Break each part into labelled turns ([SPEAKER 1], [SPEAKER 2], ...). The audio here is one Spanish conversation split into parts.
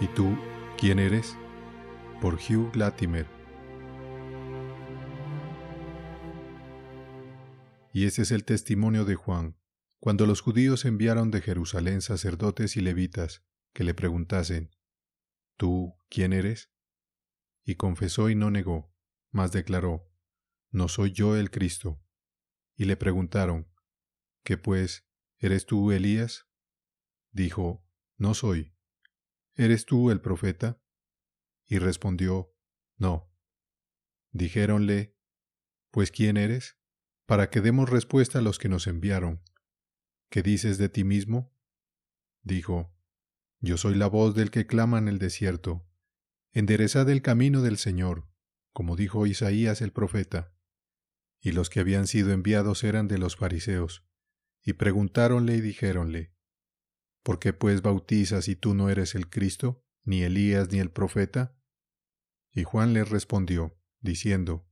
[SPEAKER 1] ¿Y tú quién eres? por Hugh Latimer. Y ese es el testimonio de Juan, cuando los judíos enviaron de Jerusalén sacerdotes y levitas, que le preguntasen, ¿Tú quién eres? Y confesó y no negó, mas declaró, No soy yo el Cristo. Y le preguntaron, ¿Qué pues, eres tú Elías? Dijo, No soy. ¿Eres tú el profeta? Y respondió, No. Dijéronle, Pues ¿quién eres? Para que demos respuesta a los que nos enviaron. ¿Qué dices de ti mismo? Dijo, Yo soy la voz del que clama en el desierto. Enderezad el camino del Señor, como dijo Isaías el profeta. Y los que habían sido enviados eran de los fariseos, y preguntáronle y dijéronle, ¿Por qué pues bautizas y tú no eres el Cristo, ni Elías, ni el profeta? Y Juan les respondió, diciendo,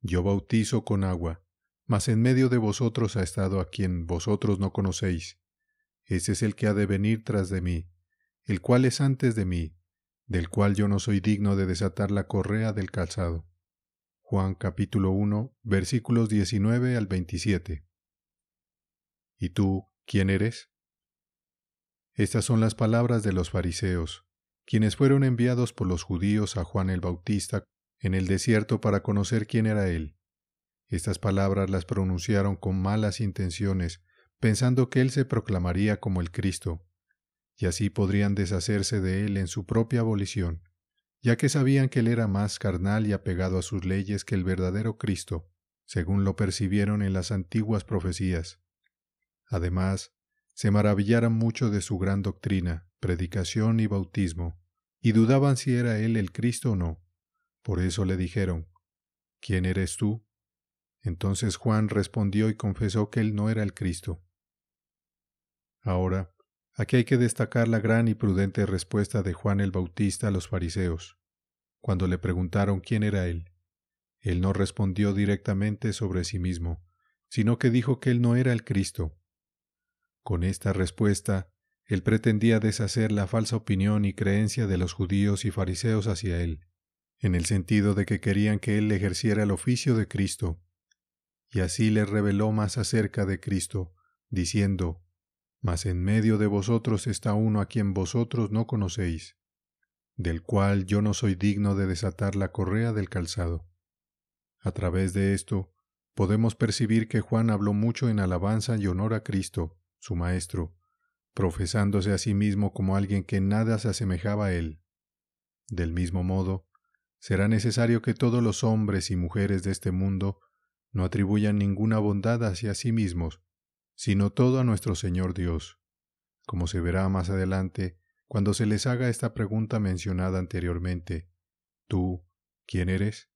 [SPEAKER 1] Yo bautizo con agua, mas en medio de vosotros ha estado a quien vosotros no conocéis. Ese es el que ha de venir tras de mí, el cual es antes de mí, del cual yo no soy digno de desatar la correa del calzado. Juan capítulo 1, versículos 19 al 27. ¿Y tú quién eres? Estas son las palabras de los fariseos, quienes fueron enviados por los judíos a Juan el Bautista en el desierto para conocer quién era él. Estas palabras las pronunciaron con malas intenciones, pensando que él se proclamaría como el Cristo, y así podrían deshacerse de él en su propia abolición, ya que sabían que él era más carnal y apegado a sus leyes que el verdadero Cristo, según lo percibieron en las antiguas profecías. Además, se maravillaran mucho de su gran doctrina, predicación y bautismo, y dudaban si era él el Cristo o no. Por eso le dijeron, ¿Quién eres tú? Entonces Juan respondió y confesó que él no era el Cristo. Ahora, aquí hay que destacar la gran y prudente respuesta de Juan el Bautista a los fariseos, cuando le preguntaron quién era él. Él no respondió directamente sobre sí mismo, sino que dijo que él no era el Cristo, con esta respuesta, él pretendía deshacer la falsa opinión y creencia de los judíos y fariseos hacia él, en el sentido de que querían que él ejerciera el oficio de Cristo. Y así le reveló más acerca de Cristo, diciendo, Mas en medio de vosotros está uno a quien vosotros no conocéis, del cual yo no soy digno de desatar la correa del calzado. A través de esto, podemos percibir que Juan habló mucho en alabanza y honor a Cristo, su maestro, profesándose a sí mismo como alguien que nada se asemejaba a él. Del mismo modo, será necesario que todos los hombres y mujeres de este mundo no atribuyan ninguna bondad hacia sí mismos, sino todo a nuestro Señor Dios, como se verá más adelante cuando se les haga esta pregunta mencionada anteriormente. ¿Tú quién eres?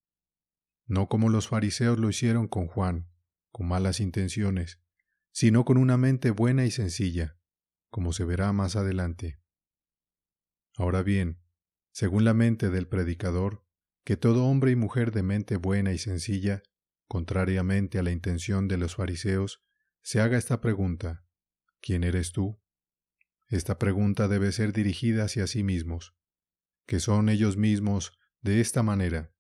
[SPEAKER 1] No como los fariseos lo hicieron con Juan, con malas intenciones, sino con una mente buena y sencilla, como se verá más adelante. Ahora bien, según la mente del predicador, que todo hombre y mujer de mente buena y sencilla, contrariamente a la intención de los fariseos, se haga esta pregunta, ¿quién eres tú? Esta pregunta debe ser dirigida hacia sí mismos, que son ellos mismos de esta manera,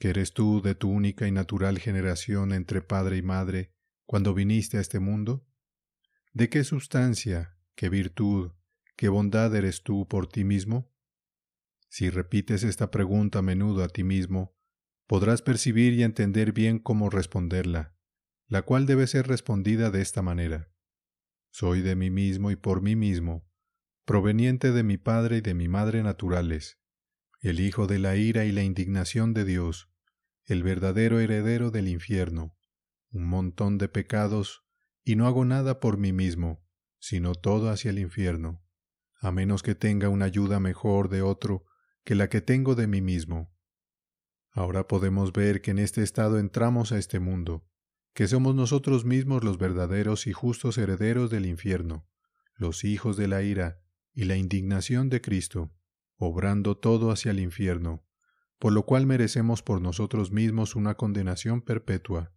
[SPEAKER 1] que eres tú de tu única y natural generación entre padre y madre, cuando viniste a este mundo? ¿De qué sustancia, qué virtud, qué bondad eres tú por ti mismo? Si repites esta pregunta a menudo a ti mismo, podrás percibir y entender bien cómo responderla, la cual debe ser respondida de esta manera. Soy de mí mismo y por mí mismo, proveniente de mi Padre y de mi Madre naturales, el Hijo de la ira y la indignación de Dios, el verdadero heredero del infierno un montón de pecados, y no hago nada por mí mismo, sino todo hacia el infierno, a menos que tenga una ayuda mejor de otro que la que tengo de mí mismo. Ahora podemos ver que en este estado entramos a este mundo, que somos nosotros mismos los verdaderos y justos herederos del infierno, los hijos de la ira y la indignación de Cristo, obrando todo hacia el infierno, por lo cual merecemos por nosotros mismos una condenación perpetua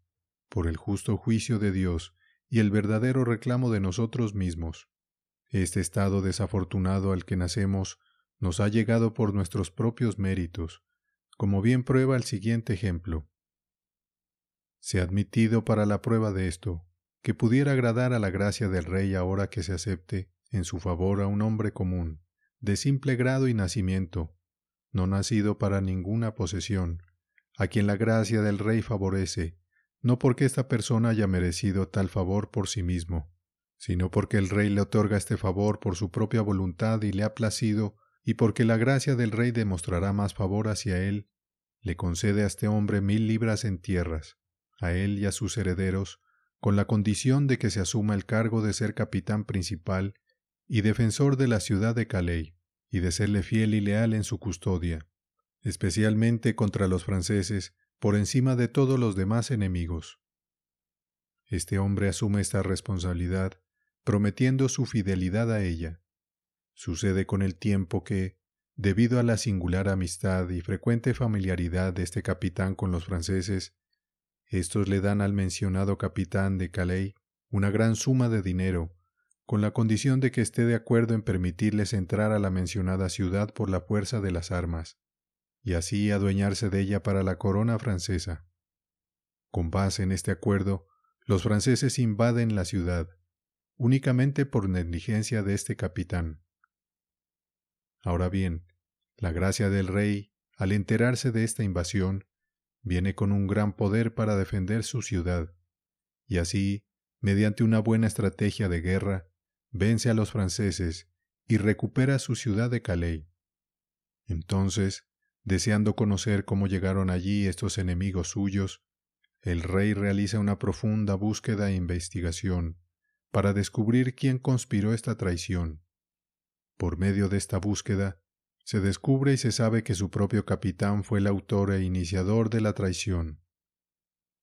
[SPEAKER 1] por el justo juicio de Dios y el verdadero reclamo de nosotros mismos. Este estado desafortunado al que nacemos nos ha llegado por nuestros propios méritos, como bien prueba el siguiente ejemplo. Se ha admitido para la prueba de esto, que pudiera agradar a la gracia del Rey ahora que se acepte en su favor a un hombre común, de simple grado y nacimiento, no nacido para ninguna posesión, a quien la gracia del Rey favorece, no porque esta persona haya merecido tal favor por sí mismo, sino porque el rey le otorga este favor por su propia voluntad y le ha placido, y porque la gracia del rey demostrará más favor hacia él, le concede a este hombre mil libras en tierras, a él y a sus herederos, con la condición de que se asuma el cargo de ser capitán principal y defensor de la ciudad de Calais, y de serle fiel y leal en su custodia, especialmente contra los franceses, por encima de todos los demás enemigos. Este hombre asume esta responsabilidad, prometiendo su fidelidad a ella. Sucede con el tiempo que, debido a la singular amistad y frecuente familiaridad de este capitán con los franceses, estos le dan al mencionado capitán de Calais una gran suma de dinero, con la condición de que esté de acuerdo en permitirles entrar a la mencionada ciudad por la fuerza de las armas y así adueñarse de ella para la corona francesa. Con base en este acuerdo, los franceses invaden la ciudad, únicamente por negligencia de este capitán. Ahora bien, la gracia del rey, al enterarse de esta invasión, viene con un gran poder para defender su ciudad, y así, mediante una buena estrategia de guerra, vence a los franceses y recupera su ciudad de Calais. Entonces, Deseando conocer cómo llegaron allí estos enemigos suyos, el rey realiza una profunda búsqueda e investigación para descubrir quién conspiró esta traición. Por medio de esta búsqueda, se descubre y se sabe que su propio capitán fue el autor e iniciador de la traición.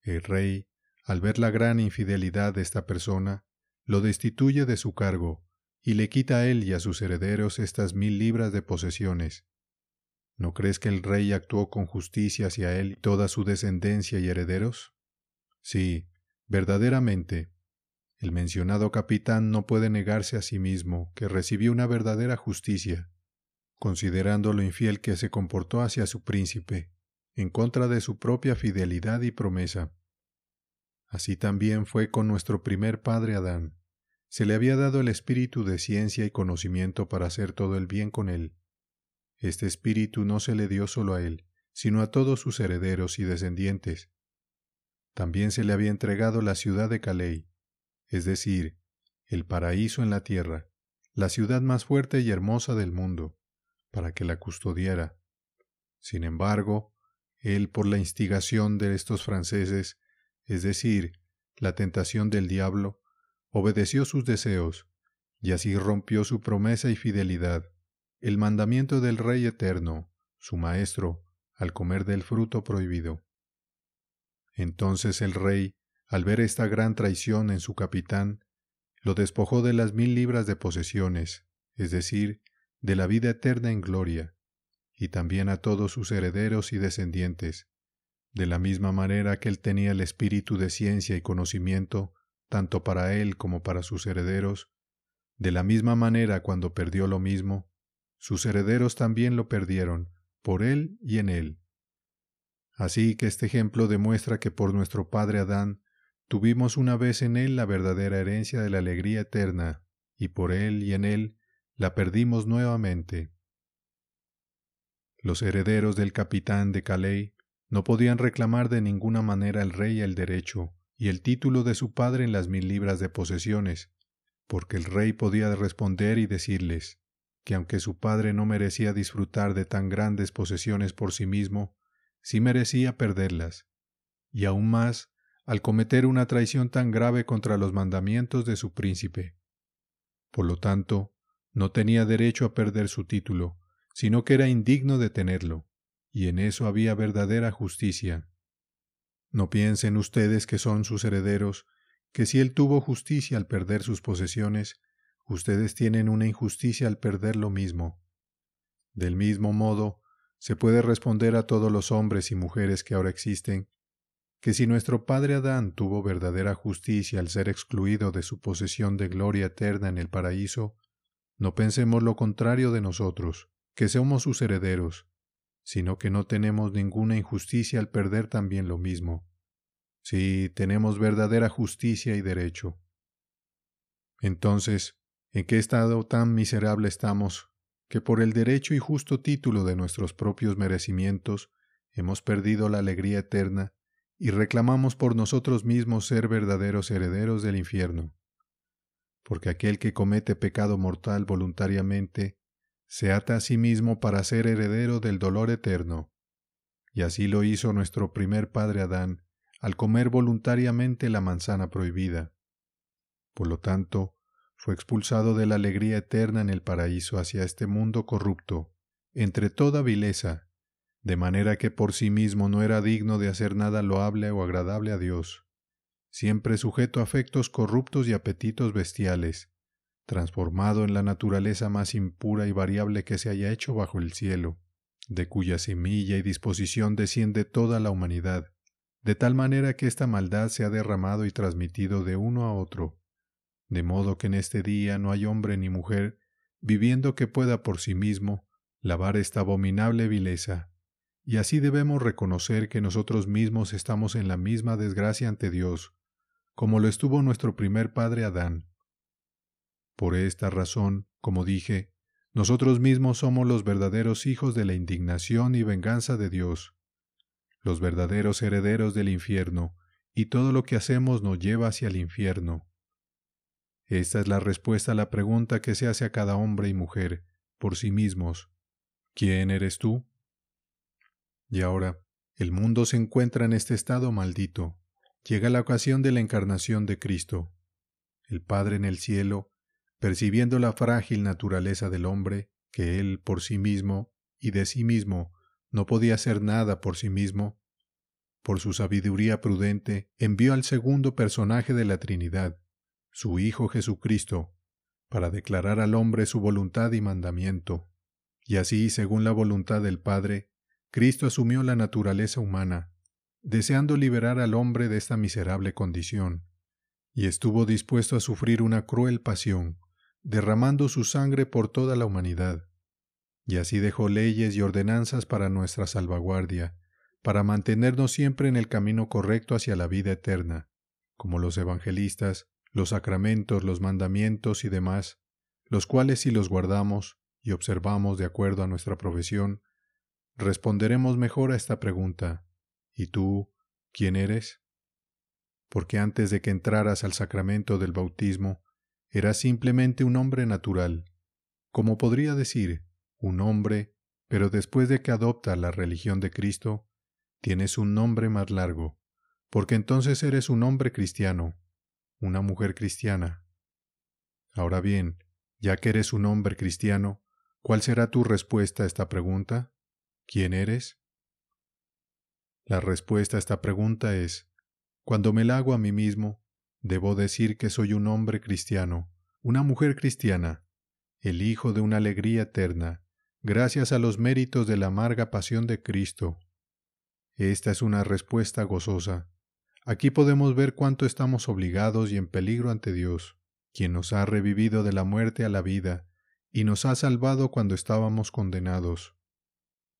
[SPEAKER 1] El rey, al ver la gran infidelidad de esta persona, lo destituye de su cargo y le quita a él y a sus herederos estas mil libras de posesiones, ¿No crees que el rey actuó con justicia hacia él y toda su descendencia y herederos? Sí, verdaderamente. El mencionado capitán no puede negarse a sí mismo que recibió una verdadera justicia, considerando lo infiel que se comportó hacia su príncipe, en contra de su propia fidelidad y promesa. Así también fue con nuestro primer padre Adán. Se le había dado el espíritu de ciencia y conocimiento para hacer todo el bien con él, este espíritu no se le dio solo a él, sino a todos sus herederos y descendientes. También se le había entregado la ciudad de Calais, es decir, el paraíso en la tierra, la ciudad más fuerte y hermosa del mundo, para que la custodiara. Sin embargo, él por la instigación de estos franceses, es decir, la tentación del diablo, obedeció sus deseos, y así rompió su promesa y fidelidad, el mandamiento del Rey Eterno, su Maestro, al comer del fruto prohibido. Entonces el rey, al ver esta gran traición en su capitán, lo despojó de las mil libras de posesiones, es decir, de la vida eterna en gloria, y también a todos sus herederos y descendientes, de la misma manera que él tenía el espíritu de ciencia y conocimiento, tanto para él como para sus herederos, de la misma manera cuando perdió lo mismo, sus herederos también lo perdieron, por él y en él. Así que este ejemplo demuestra que por nuestro padre Adán tuvimos una vez en él la verdadera herencia de la alegría eterna, y por él y en él la perdimos nuevamente. Los herederos del capitán de Calais no podían reclamar de ninguna manera el rey el derecho y el título de su padre en las mil libras de posesiones, porque el rey podía responder y decirles que aunque su padre no merecía disfrutar de tan grandes posesiones por sí mismo, sí merecía perderlas, y aún más al cometer una traición tan grave contra los mandamientos de su príncipe. Por lo tanto, no tenía derecho a perder su título, sino que era indigno de tenerlo, y en eso había verdadera justicia. No piensen ustedes que son sus herederos, que si él tuvo justicia al perder sus posesiones, ustedes tienen una injusticia al perder lo mismo. Del mismo modo, se puede responder a todos los hombres y mujeres que ahora existen, que si nuestro padre Adán tuvo verdadera justicia al ser excluido de su posesión de gloria eterna en el paraíso, no pensemos lo contrario de nosotros, que somos sus herederos, sino que no tenemos ninguna injusticia al perder también lo mismo. Si tenemos verdadera justicia y derecho. Entonces, en qué estado tan miserable estamos, que por el derecho y justo título de nuestros propios merecimientos hemos perdido la alegría eterna y reclamamos por nosotros mismos ser verdaderos herederos del infierno. Porque aquel que comete pecado mortal voluntariamente se ata a sí mismo para ser heredero del dolor eterno. Y así lo hizo nuestro primer padre Adán al comer voluntariamente la manzana prohibida. Por lo tanto, fue expulsado de la alegría eterna en el paraíso hacia este mundo corrupto, entre toda vileza, de manera que por sí mismo no era digno de hacer nada loable o agradable a Dios, siempre sujeto a afectos corruptos y apetitos bestiales, transformado en la naturaleza más impura y variable que se haya hecho bajo el cielo, de cuya semilla y disposición desciende toda la humanidad, de tal manera que esta maldad se ha derramado y transmitido de uno a otro, de modo que en este día no hay hombre ni mujer viviendo que pueda por sí mismo lavar esta abominable vileza. Y así debemos reconocer que nosotros mismos estamos en la misma desgracia ante Dios, como lo estuvo nuestro primer padre Adán. Por esta razón, como dije, nosotros mismos somos los verdaderos hijos de la indignación y venganza de Dios, los verdaderos herederos del infierno, y todo lo que hacemos nos lleva hacia el infierno. Esta es la respuesta a la pregunta que se hace a cada hombre y mujer, por sí mismos. ¿Quién eres tú? Y ahora, el mundo se encuentra en este estado maldito. Llega la ocasión de la encarnación de Cristo. El Padre en el cielo, percibiendo la frágil naturaleza del hombre, que él por sí mismo y de sí mismo no podía hacer nada por sí mismo, por su sabiduría prudente envió al segundo personaje de la Trinidad, su Hijo Jesucristo, para declarar al hombre su voluntad y mandamiento. Y así, según la voluntad del Padre, Cristo asumió la naturaleza humana, deseando liberar al hombre de esta miserable condición, y estuvo dispuesto a sufrir una cruel pasión, derramando su sangre por toda la humanidad. Y así dejó leyes y ordenanzas para nuestra salvaguardia, para mantenernos siempre en el camino correcto hacia la vida eterna, como los evangelistas, los sacramentos, los mandamientos y demás, los cuales si los guardamos y observamos de acuerdo a nuestra profesión, responderemos mejor a esta pregunta ¿Y tú quién eres? Porque antes de que entraras al sacramento del bautismo, eras simplemente un hombre natural, como podría decir, un hombre, pero después de que adopta la religión de Cristo, tienes un nombre más largo, porque entonces eres un hombre cristiano, una mujer cristiana. Ahora bien, ya que eres un hombre cristiano, ¿cuál será tu respuesta a esta pregunta? ¿Quién eres? La respuesta a esta pregunta es, cuando me la hago a mí mismo, debo decir que soy un hombre cristiano, una mujer cristiana, el hijo de una alegría eterna, gracias a los méritos de la amarga pasión de Cristo. Esta es una respuesta gozosa, Aquí podemos ver cuánto estamos obligados y en peligro ante Dios, quien nos ha revivido de la muerte a la vida y nos ha salvado cuando estábamos condenados.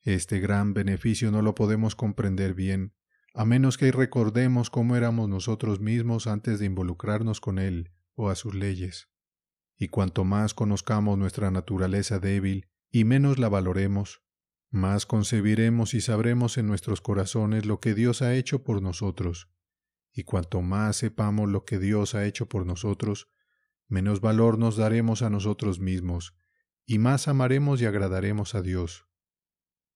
[SPEAKER 1] Este gran beneficio no lo podemos comprender bien, a menos que recordemos cómo éramos nosotros mismos antes de involucrarnos con Él o a sus leyes. Y cuanto más conozcamos nuestra naturaleza débil y menos la valoremos, más concebiremos y sabremos en nuestros corazones lo que Dios ha hecho por nosotros y cuanto más sepamos lo que Dios ha hecho por nosotros, menos valor nos daremos a nosotros mismos, y más amaremos y agradaremos a Dios.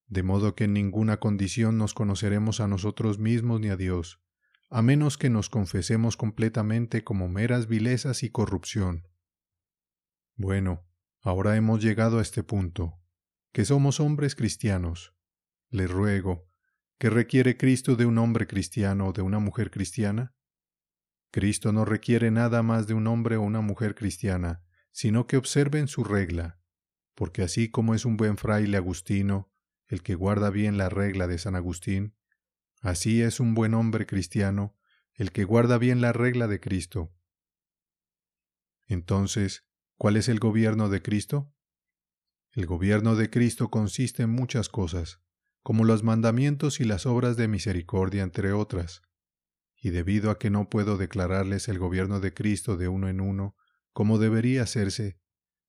[SPEAKER 1] De modo que en ninguna condición nos conoceremos a nosotros mismos ni a Dios, a menos que nos confesemos completamente como meras vilezas y corrupción. Bueno, ahora hemos llegado a este punto, que somos hombres cristianos. Les ruego, que requiere Cristo de un hombre cristiano o de una mujer cristiana? Cristo no requiere nada más de un hombre o una mujer cristiana, sino que observen su regla, porque así como es un buen fraile agustino, el que guarda bien la regla de San Agustín, así es un buen hombre cristiano, el que guarda bien la regla de Cristo. Entonces, ¿cuál es el gobierno de Cristo? El gobierno de Cristo consiste en muchas cosas como los mandamientos y las obras de misericordia, entre otras. Y debido a que no puedo declararles el gobierno de Cristo de uno en uno, como debería hacerse,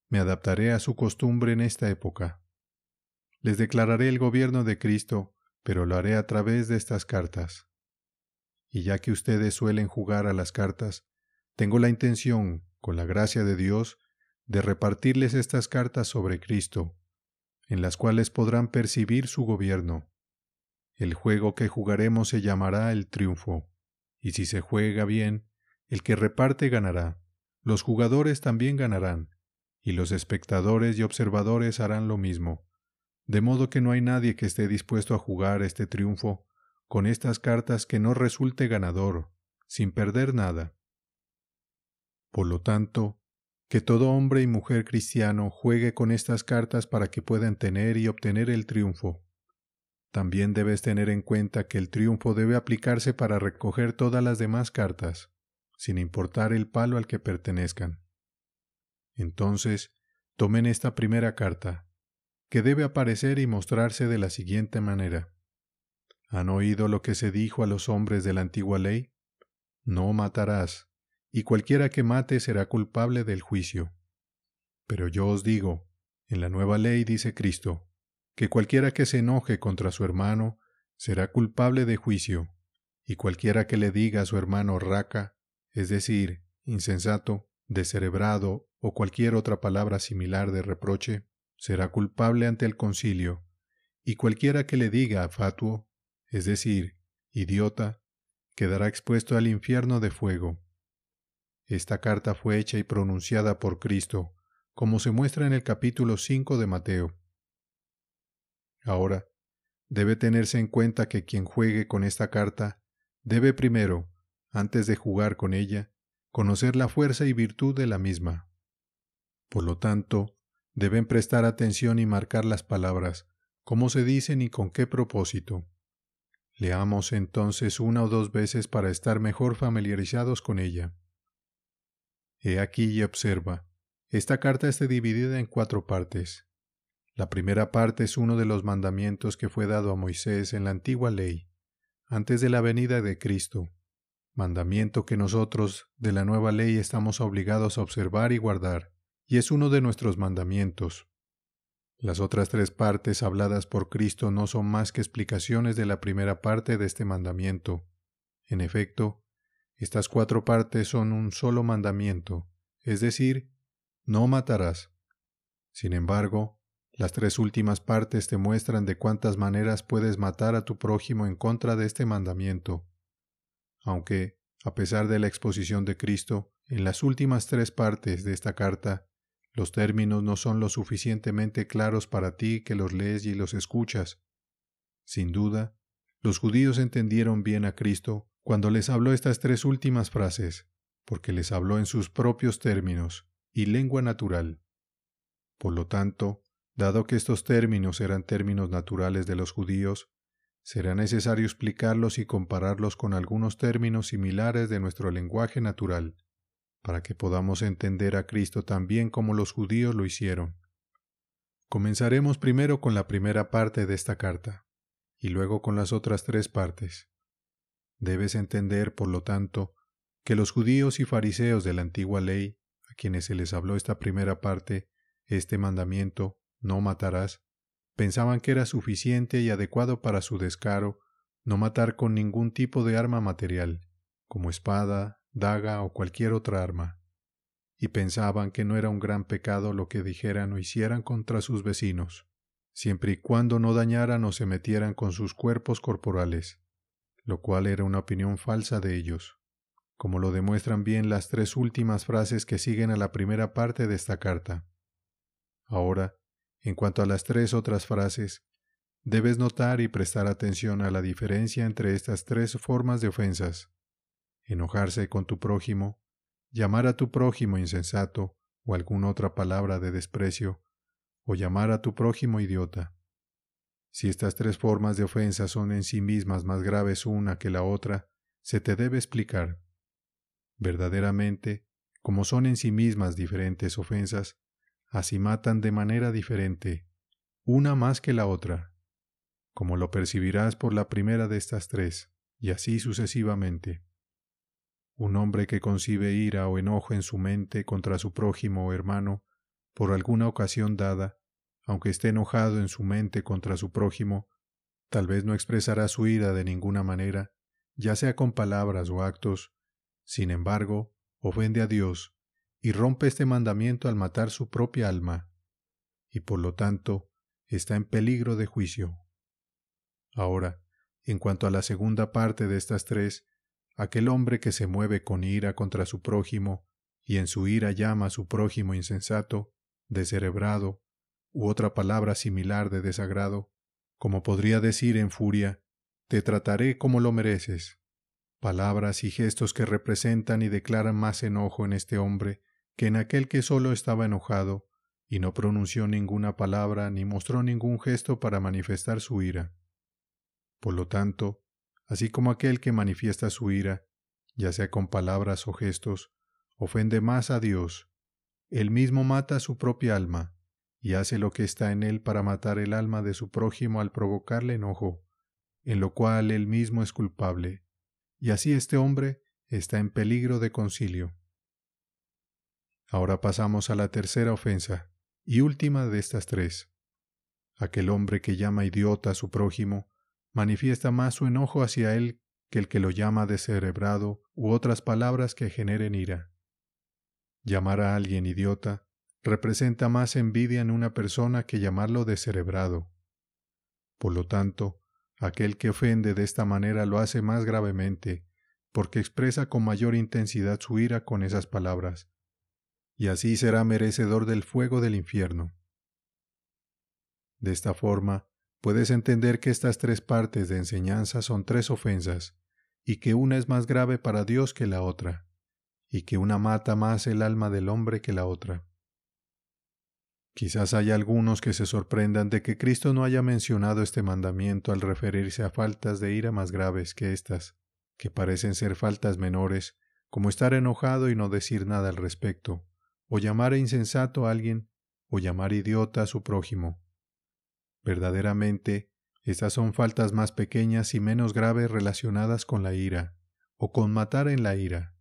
[SPEAKER 1] me adaptaré a su costumbre en esta época. Les declararé el gobierno de Cristo, pero lo haré a través de estas cartas. Y ya que ustedes suelen jugar a las cartas, tengo la intención, con la gracia de Dios, de repartirles estas cartas sobre Cristo, en las cuales podrán percibir su gobierno. El juego que jugaremos se llamará el triunfo, y si se juega bien, el que reparte ganará, los jugadores también ganarán, y los espectadores y observadores harán lo mismo, de modo que no hay nadie que esté dispuesto a jugar este triunfo con estas cartas que no resulte ganador, sin perder nada. Por lo tanto, que todo hombre y mujer cristiano juegue con estas cartas para que puedan tener y obtener el triunfo. También debes tener en cuenta que el triunfo debe aplicarse para recoger todas las demás cartas, sin importar el palo al que pertenezcan. Entonces, tomen esta primera carta, que debe aparecer y mostrarse de la siguiente manera. ¿Han oído lo que se dijo a los hombres de la antigua ley? No matarás y cualquiera que mate será culpable del juicio. Pero yo os digo, en la nueva ley dice Cristo, que cualquiera que se enoje contra su hermano será culpable de juicio, y cualquiera que le diga a su hermano raca, es decir, insensato, descerebrado o cualquier otra palabra similar de reproche, será culpable ante el concilio, y cualquiera que le diga fatuo, es decir, idiota, quedará expuesto al infierno de fuego. Esta carta fue hecha y pronunciada por Cristo, como se muestra en el capítulo 5 de Mateo. Ahora, debe tenerse en cuenta que quien juegue con esta carta debe primero, antes de jugar con ella, conocer la fuerza y virtud de la misma. Por lo tanto, deben prestar atención y marcar las palabras, cómo se dicen y con qué propósito. Leamos entonces una o dos veces para estar mejor familiarizados con ella. He aquí y observa. Esta carta está dividida en cuatro partes. La primera parte es uno de los mandamientos que fue dado a Moisés en la antigua ley, antes de la venida de Cristo, mandamiento que nosotros de la nueva ley estamos obligados a observar y guardar, y es uno de nuestros mandamientos. Las otras tres partes habladas por Cristo no son más que explicaciones de la primera parte de este mandamiento. En efecto, estas cuatro partes son un solo mandamiento, es decir, no matarás. Sin embargo, las tres últimas partes te muestran de cuántas maneras puedes matar a tu prójimo en contra de este mandamiento. Aunque, a pesar de la exposición de Cristo, en las últimas tres partes de esta carta, los términos no son lo suficientemente claros para ti que los lees y los escuchas. Sin duda, los judíos entendieron bien a Cristo cuando les habló estas tres últimas frases, porque les habló en sus propios términos y lengua natural. Por lo tanto, dado que estos términos eran términos naturales de los judíos, será necesario explicarlos y compararlos con algunos términos similares de nuestro lenguaje natural, para que podamos entender a Cristo tan bien como los judíos lo hicieron. Comenzaremos primero con la primera parte de esta carta, y luego con las otras tres partes. Debes entender, por lo tanto, que los judíos y fariseos de la antigua ley, a quienes se les habló esta primera parte, este mandamiento, no matarás, pensaban que era suficiente y adecuado para su descaro no matar con ningún tipo de arma material, como espada, daga o cualquier otra arma, y pensaban que no era un gran pecado lo que dijeran o hicieran contra sus vecinos, siempre y cuando no dañaran o se metieran con sus cuerpos corporales lo cual era una opinión falsa de ellos, como lo demuestran bien las tres últimas frases que siguen a la primera parte de esta carta. Ahora, en cuanto a las tres otras frases, debes notar y prestar atención a la diferencia entre estas tres formas de ofensas. Enojarse con tu prójimo, llamar a tu prójimo insensato o alguna otra palabra de desprecio, o llamar a tu prójimo idiota. Si estas tres formas de ofensa son en sí mismas más graves una que la otra, se te debe explicar. Verdaderamente, como son en sí mismas diferentes ofensas, así matan de manera diferente, una más que la otra, como lo percibirás por la primera de estas tres, y así sucesivamente. Un hombre que concibe ira o enojo en su mente contra su prójimo o hermano, por alguna ocasión dada, aunque esté enojado en su mente contra su prójimo, tal vez no expresará su ira de ninguna manera, ya sea con palabras o actos, sin embargo, ofende a Dios y rompe este mandamiento al matar su propia alma, y por lo tanto está en peligro de juicio. Ahora, en cuanto a la segunda parte de estas tres, aquel hombre que se mueve con ira contra su prójimo, y en su ira llama a su prójimo insensato, descerebrado, u otra palabra similar de desagrado, como podría decir en furia, te trataré como lo mereces. Palabras y gestos que representan y declaran más enojo en este hombre que en aquel que solo estaba enojado y no pronunció ninguna palabra ni mostró ningún gesto para manifestar su ira. Por lo tanto, así como aquel que manifiesta su ira, ya sea con palabras o gestos, ofende más a Dios. Él mismo mata su propia alma y hace lo que está en él para matar el alma de su prójimo al provocarle enojo, en lo cual él mismo es culpable, y así este hombre está en peligro de concilio. Ahora pasamos a la tercera ofensa, y última de estas tres. Aquel hombre que llama idiota a su prójimo manifiesta más su enojo hacia él que el que lo llama descerebrado u otras palabras que generen ira. Llamar a alguien idiota representa más envidia en una persona que llamarlo descerebrado. Por lo tanto, aquel que ofende de esta manera lo hace más gravemente, porque expresa con mayor intensidad su ira con esas palabras, y así será merecedor del fuego del infierno. De esta forma, puedes entender que estas tres partes de enseñanza son tres ofensas, y que una es más grave para Dios que la otra, y que una mata más el alma del hombre que la otra. Quizás haya algunos que se sorprendan de que Cristo no haya mencionado este mandamiento al referirse a faltas de ira más graves que estas, que parecen ser faltas menores, como estar enojado y no decir nada al respecto, o llamar insensato a alguien, o llamar idiota a su prójimo. Verdaderamente, estas son faltas más pequeñas y menos graves relacionadas con la ira, o con matar en la ira.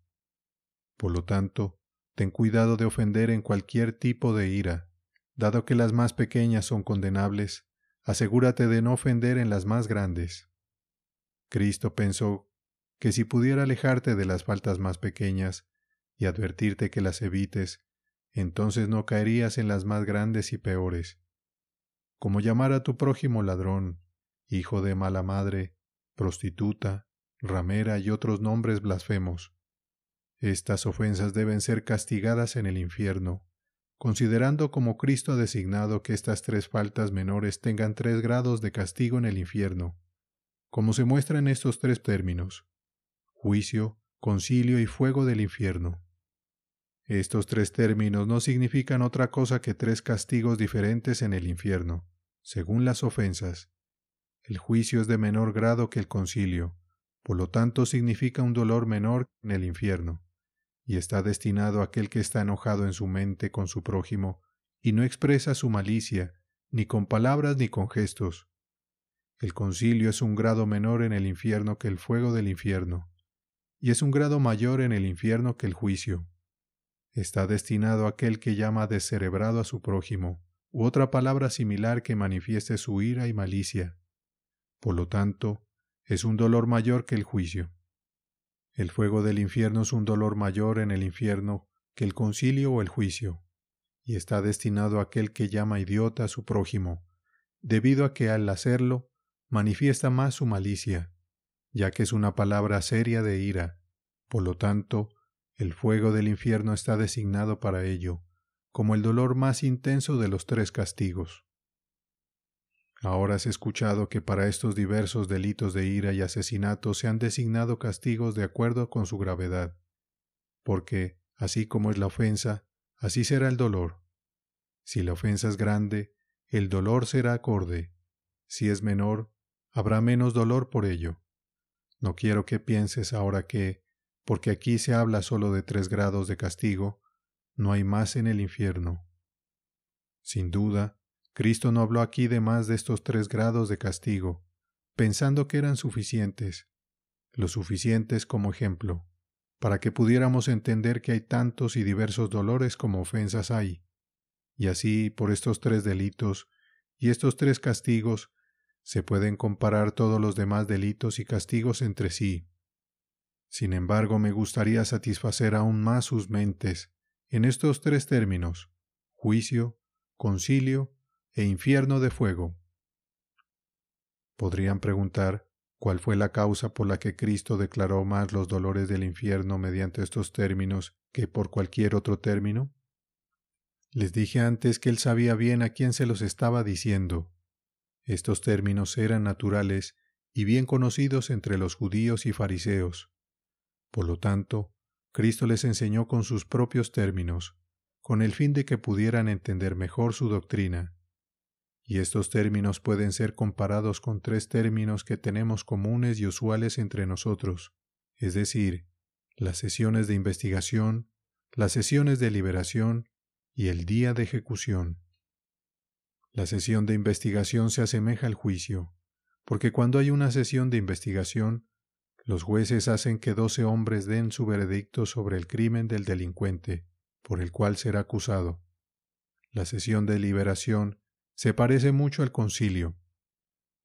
[SPEAKER 1] Por lo tanto, ten cuidado de ofender en cualquier tipo de ira, Dado que las más pequeñas son condenables, asegúrate de no ofender en las más grandes. Cristo pensó que si pudiera alejarte de las faltas más pequeñas y advertirte que las evites, entonces no caerías en las más grandes y peores. Como llamar a tu prójimo ladrón, hijo de mala madre, prostituta, ramera y otros nombres blasfemos. Estas ofensas deben ser castigadas en el infierno considerando como Cristo ha designado que estas tres faltas menores tengan tres grados de castigo en el infierno, como se muestra en estos tres términos, juicio, concilio y fuego del infierno. Estos tres términos no significan otra cosa que tres castigos diferentes en el infierno, según las ofensas. El juicio es de menor grado que el concilio, por lo tanto significa un dolor menor en el infierno y está destinado aquel que está enojado en su mente con su prójimo, y no expresa su malicia, ni con palabras ni con gestos. El concilio es un grado menor en el infierno que el fuego del infierno, y es un grado mayor en el infierno que el juicio. Está destinado aquel que llama descerebrado a su prójimo, u otra palabra similar que manifieste su ira y malicia. Por lo tanto, es un dolor mayor que el juicio. El fuego del infierno es un dolor mayor en el infierno que el concilio o el juicio, y está destinado a aquel que llama idiota a su prójimo, debido a que al hacerlo manifiesta más su malicia, ya que es una palabra seria de ira. Por lo tanto, el fuego del infierno está designado para ello, como el dolor más intenso de los tres castigos. Ahora has escuchado que para estos diversos delitos de ira y asesinato se han designado castigos de acuerdo con su gravedad, porque, así como es la ofensa, así será el dolor. Si la ofensa es grande, el dolor será acorde. Si es menor, habrá menos dolor por ello. No quiero que pienses ahora que, porque aquí se habla solo de tres grados de castigo, no hay más en el infierno. Sin duda, Cristo no habló aquí de más de estos tres grados de castigo, pensando que eran suficientes, lo suficientes como ejemplo, para que pudiéramos entender que hay tantos y diversos dolores como ofensas hay, y así por estos tres delitos y estos tres castigos se pueden comparar todos los demás delitos y castigos entre sí. Sin embargo, me gustaría satisfacer aún más sus mentes en estos tres términos juicio, concilio e infierno de fuego. Podrían preguntar cuál fue la causa por la que Cristo declaró más los dolores del infierno mediante estos términos que por cualquier otro término. Les dije antes que él sabía bien a quién se los estaba diciendo. Estos términos eran naturales y bien conocidos entre los judíos y fariseos. Por lo tanto, Cristo les enseñó con sus propios términos, con el fin de que pudieran entender mejor su doctrina y estos términos pueden ser comparados con tres términos que tenemos comunes y usuales entre nosotros, es decir, las sesiones de investigación, las sesiones de liberación y el día de ejecución. La sesión de investigación se asemeja al juicio, porque cuando hay una sesión de investigación, los jueces hacen que doce hombres den su veredicto sobre el crimen del delincuente, por el cual será acusado. La sesión de liberación se parece mucho al concilio,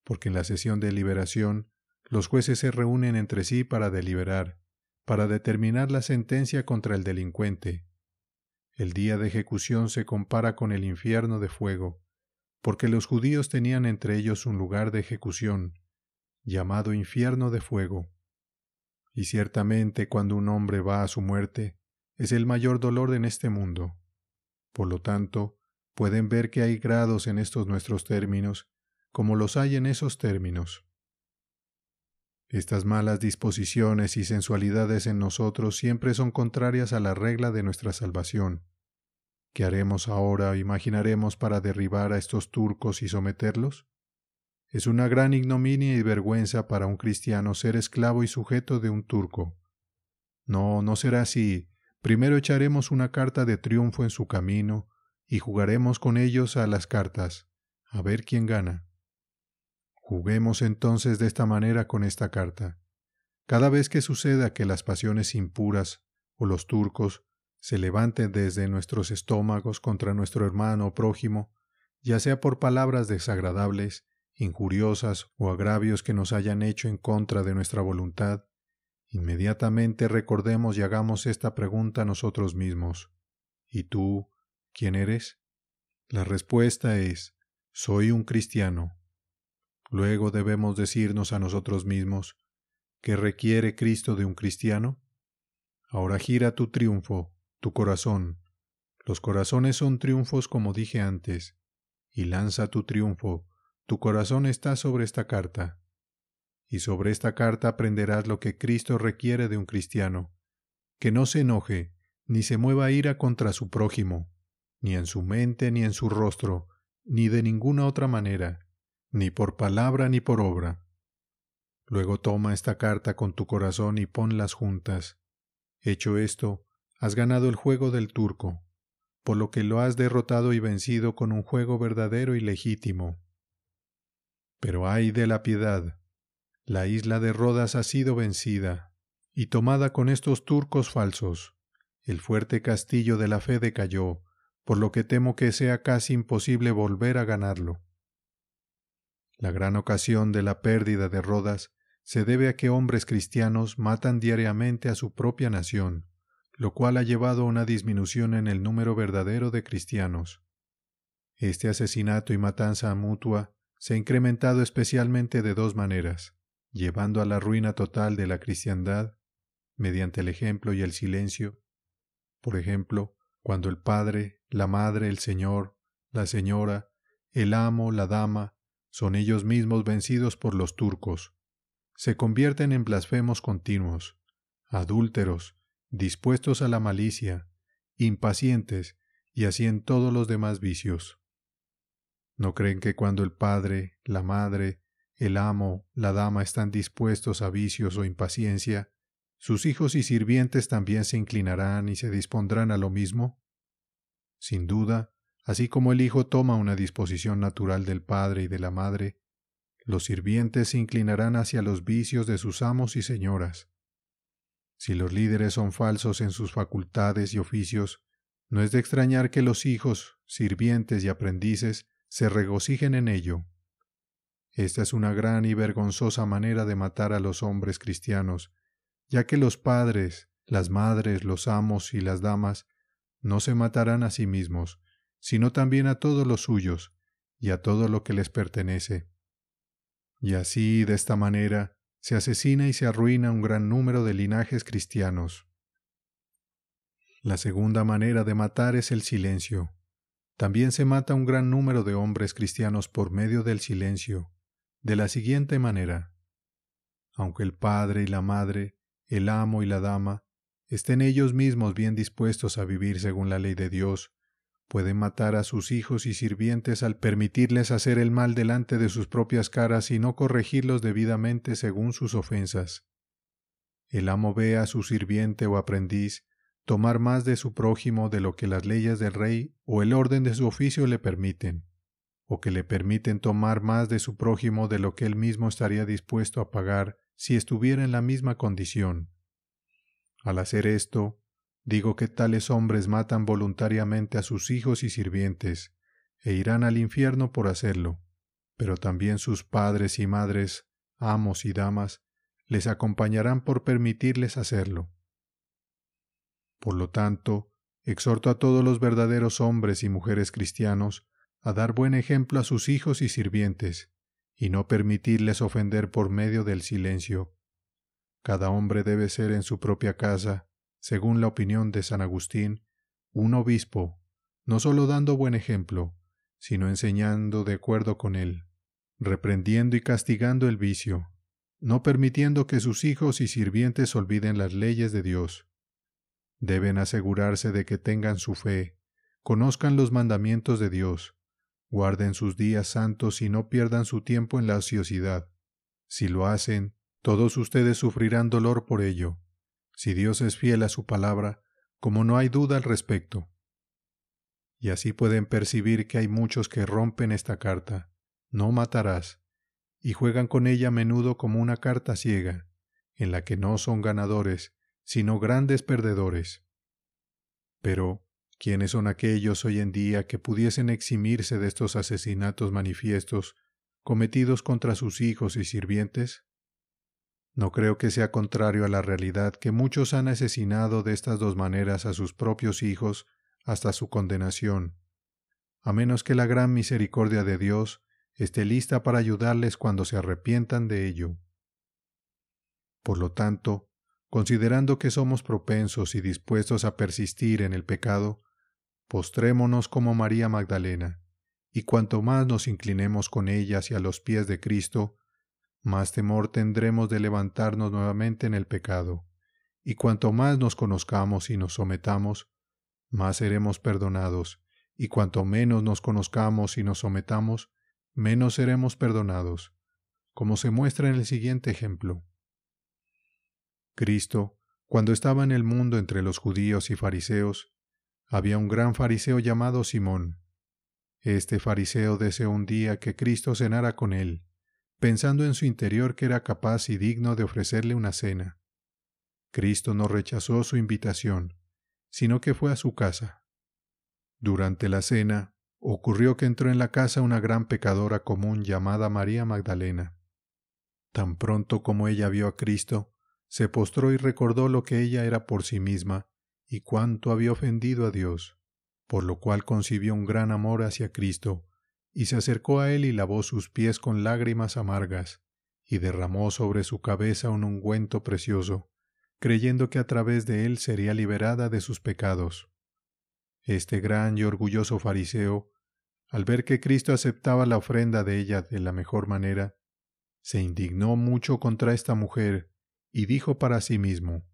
[SPEAKER 1] porque en la sesión de liberación los jueces se reúnen entre sí para deliberar, para determinar la sentencia contra el delincuente. El día de ejecución se compara con el infierno de fuego, porque los judíos tenían entre ellos un lugar de ejecución, llamado infierno de fuego. Y ciertamente cuando un hombre va a su muerte, es el mayor dolor en este mundo. Por lo tanto, pueden ver que hay grados en estos nuestros términos, como los hay en esos términos. Estas malas disposiciones y sensualidades en nosotros siempre son contrarias a la regla de nuestra salvación. ¿Qué haremos ahora imaginaremos para derribar a estos turcos y someterlos? Es una gran ignominia y vergüenza para un cristiano ser esclavo y sujeto de un turco. No, no será así. Primero echaremos una carta de triunfo en su camino, y jugaremos con ellos a las cartas, a ver quién gana. Juguemos entonces de esta manera con esta carta. Cada vez que suceda que las pasiones impuras o los turcos se levanten desde nuestros estómagos contra nuestro hermano o prójimo, ya sea por palabras desagradables, injuriosas o agravios que nos hayan hecho en contra de nuestra voluntad, inmediatamente recordemos y hagamos esta pregunta nosotros mismos. ¿Y tú, ¿Quién eres? La respuesta es, soy un cristiano. Luego debemos decirnos a nosotros mismos, ¿qué requiere Cristo de un cristiano? Ahora gira tu triunfo, tu corazón. Los corazones son triunfos como dije antes, y lanza tu triunfo, tu corazón está sobre esta carta. Y sobre esta carta aprenderás lo que Cristo requiere de un cristiano, que no se enoje, ni se mueva ira contra su prójimo, ni en su mente ni en su rostro, ni de ninguna otra manera, ni por palabra ni por obra. Luego toma esta carta con tu corazón y ponlas juntas. Hecho esto, has ganado el juego del turco, por lo que lo has derrotado y vencido con un juego verdadero y legítimo. Pero ay de la piedad, la isla de Rodas ha sido vencida, y tomada con estos turcos falsos. El fuerte castillo de la fe decayó, por lo que temo que sea casi imposible volver a ganarlo. La gran ocasión de la pérdida de Rodas se debe a que hombres cristianos matan diariamente a su propia nación, lo cual ha llevado a una disminución en el número verdadero de cristianos. Este asesinato y matanza mutua se ha incrementado especialmente de dos maneras, llevando a la ruina total de la cristiandad, mediante el ejemplo y el silencio, por ejemplo, cuando el padre, la madre, el señor, la señora, el amo, la dama, son ellos mismos vencidos por los turcos. Se convierten en blasfemos continuos, adúlteros, dispuestos a la malicia, impacientes, y así en todos los demás vicios. ¿No creen que cuando el padre, la madre, el amo, la dama están dispuestos a vicios o impaciencia, ¿Sus hijos y sirvientes también se inclinarán y se dispondrán a lo mismo? Sin duda, así como el Hijo toma una disposición natural del Padre y de la Madre, los sirvientes se inclinarán hacia los vicios de sus amos y señoras. Si los líderes son falsos en sus facultades y oficios, no es de extrañar que los hijos, sirvientes y aprendices se regocijen en ello. Esta es una gran y vergonzosa manera de matar a los hombres cristianos, ya que los padres, las madres, los amos y las damas no se matarán a sí mismos, sino también a todos los suyos y a todo lo que les pertenece. Y así, de esta manera, se asesina y se arruina un gran número de linajes cristianos. La segunda manera de matar es el silencio. También se mata un gran número de hombres cristianos por medio del silencio, de la siguiente manera. Aunque el padre y la madre el amo y la dama, estén ellos mismos bien dispuestos a vivir según la ley de Dios, pueden matar a sus hijos y sirvientes al permitirles hacer el mal delante de sus propias caras y no corregirlos debidamente según sus ofensas. El amo ve a su sirviente o aprendiz tomar más de su prójimo de lo que las leyes del rey o el orden de su oficio le permiten, o que le permiten tomar más de su prójimo de lo que él mismo estaría dispuesto a pagar si estuviera en la misma condición. Al hacer esto, digo que tales hombres matan voluntariamente a sus hijos y sirvientes, e irán al infierno por hacerlo, pero también sus padres y madres, amos y damas, les acompañarán por permitirles hacerlo. Por lo tanto, exhorto a todos los verdaderos hombres y mujeres cristianos a dar buen ejemplo a sus hijos y sirvientes, y no permitirles ofender por medio del silencio. Cada hombre debe ser en su propia casa, según la opinión de San Agustín, un obispo, no sólo dando buen ejemplo, sino enseñando de acuerdo con él, reprendiendo y castigando el vicio, no permitiendo que sus hijos y sirvientes olviden las leyes de Dios. Deben asegurarse de que tengan su fe, conozcan los mandamientos de Dios, Guarden sus días santos y no pierdan su tiempo en la ociosidad. Si lo hacen, todos ustedes sufrirán dolor por ello. Si Dios es fiel a su palabra, como no hay duda al respecto. Y así pueden percibir que hay muchos que rompen esta carta, no matarás, y juegan con ella a menudo como una carta ciega, en la que no son ganadores, sino grandes perdedores. Pero, ¿Quiénes son aquellos hoy en día que pudiesen eximirse de estos asesinatos manifiestos cometidos contra sus hijos y sirvientes? No creo que sea contrario a la realidad que muchos han asesinado de estas dos maneras a sus propios hijos hasta su condenación, a menos que la gran misericordia de Dios esté lista para ayudarles cuando se arrepientan de ello. Por lo tanto, considerando que somos propensos y dispuestos a persistir en el pecado, postrémonos como María Magdalena, y cuanto más nos inclinemos con ella hacia los pies de Cristo, más temor tendremos de levantarnos nuevamente en el pecado, y cuanto más nos conozcamos y nos sometamos, más seremos perdonados, y cuanto menos nos conozcamos y nos sometamos, menos seremos perdonados, como se muestra en el siguiente ejemplo. Cristo, cuando estaba en el mundo entre los judíos y fariseos, había un gran fariseo llamado Simón. Este fariseo deseó un día que Cristo cenara con él, pensando en su interior que era capaz y digno de ofrecerle una cena. Cristo no rechazó su invitación, sino que fue a su casa. Durante la cena, ocurrió que entró en la casa una gran pecadora común llamada María Magdalena. Tan pronto como ella vio a Cristo, se postró y recordó lo que ella era por sí misma y cuánto había ofendido a Dios, por lo cual concibió un gran amor hacia Cristo, y se acercó a él y lavó sus pies con lágrimas amargas, y derramó sobre su cabeza un ungüento precioso, creyendo que a través de él sería liberada de sus pecados. Este gran y orgulloso fariseo, al ver que Cristo aceptaba la ofrenda de ella de la mejor manera, se indignó mucho contra esta mujer y dijo para sí mismo,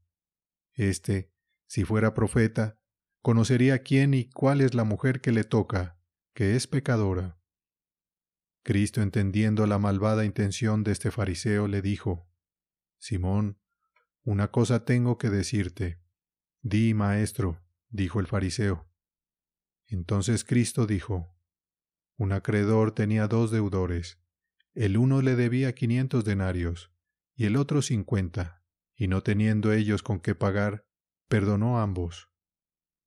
[SPEAKER 1] Este si fuera profeta, conocería quién y cuál es la mujer que le toca, que es pecadora. Cristo, entendiendo la malvada intención de este fariseo, le dijo, Simón, una cosa tengo que decirte. Di, maestro, dijo el fariseo. Entonces Cristo dijo, Un acreedor tenía dos deudores, el uno le debía quinientos denarios, y el otro cincuenta, y no teniendo ellos con qué pagar, Perdonó ambos.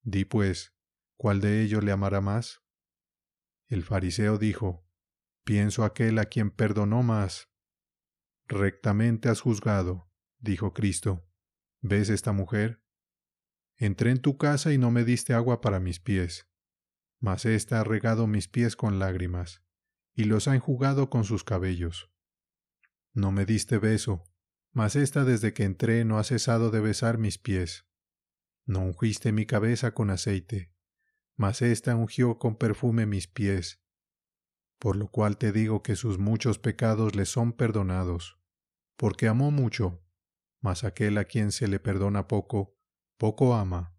[SPEAKER 1] Di pues, ¿cuál de ellos le amará más? El fariseo dijo, Pienso aquel a quien perdonó más. Rectamente has juzgado, dijo Cristo. ¿Ves esta mujer? Entré en tu casa y no me diste agua para mis pies, mas ésta ha regado mis pies con lágrimas, y los ha enjugado con sus cabellos. No me diste beso, mas ésta desde que entré no ha cesado de besar mis pies. No ungiste mi cabeza con aceite, mas ésta ungió con perfume mis pies. Por lo cual te digo que sus muchos pecados le son perdonados, porque amó mucho, mas aquel a quien se le perdona poco, poco ama.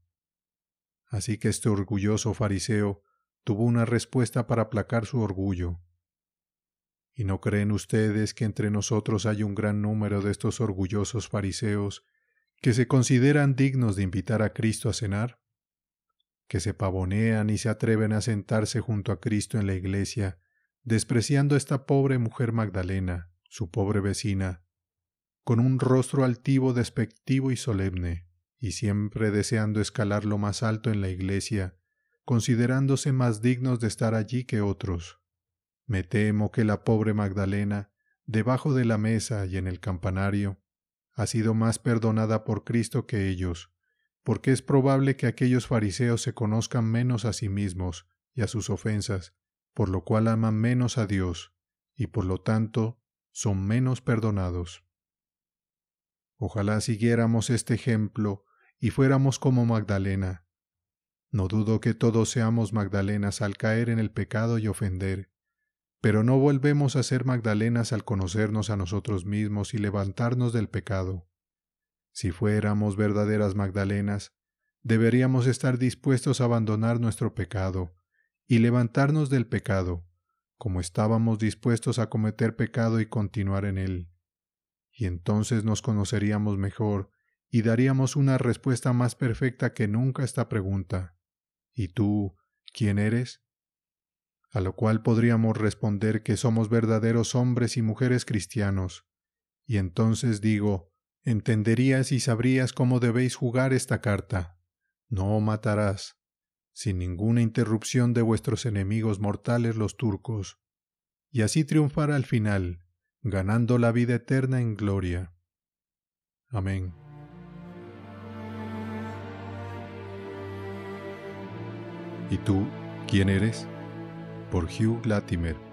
[SPEAKER 1] Así que este orgulloso fariseo tuvo una respuesta para aplacar su orgullo. ¿Y no creen ustedes que entre nosotros hay un gran número de estos orgullosos fariseos que se consideran dignos de invitar a Cristo a cenar, que se pavonean y se atreven a sentarse junto a Cristo en la iglesia, despreciando a esta pobre mujer Magdalena, su pobre vecina, con un rostro altivo, despectivo y solemne, y siempre deseando escalar lo más alto en la iglesia, considerándose más dignos de estar allí que otros. Me temo que la pobre Magdalena, debajo de la mesa y en el campanario, ha sido más perdonada por Cristo que ellos, porque es probable que aquellos fariseos se conozcan menos a sí mismos y a sus ofensas, por lo cual aman menos a Dios, y por lo tanto son menos perdonados. Ojalá siguiéramos este ejemplo y fuéramos como Magdalena. No dudo que todos seamos Magdalenas al caer en el pecado y ofender, pero no volvemos a ser Magdalenas al conocernos a nosotros mismos y levantarnos del pecado. Si fuéramos verdaderas Magdalenas, deberíamos estar dispuestos a abandonar nuestro pecado y levantarnos del pecado, como estábamos dispuestos a cometer pecado y continuar en él. Y entonces nos conoceríamos mejor y daríamos una respuesta más perfecta que nunca esta pregunta. ¿Y tú, quién eres? a lo cual podríamos responder que somos verdaderos hombres y mujeres cristianos. Y entonces digo, entenderías y sabrías cómo debéis jugar esta carta. No matarás, sin ninguna interrupción de vuestros enemigos mortales los turcos, y así triunfar al final, ganando la vida eterna en gloria. Amén. ¿Y tú, quién eres? por Hugh Latimer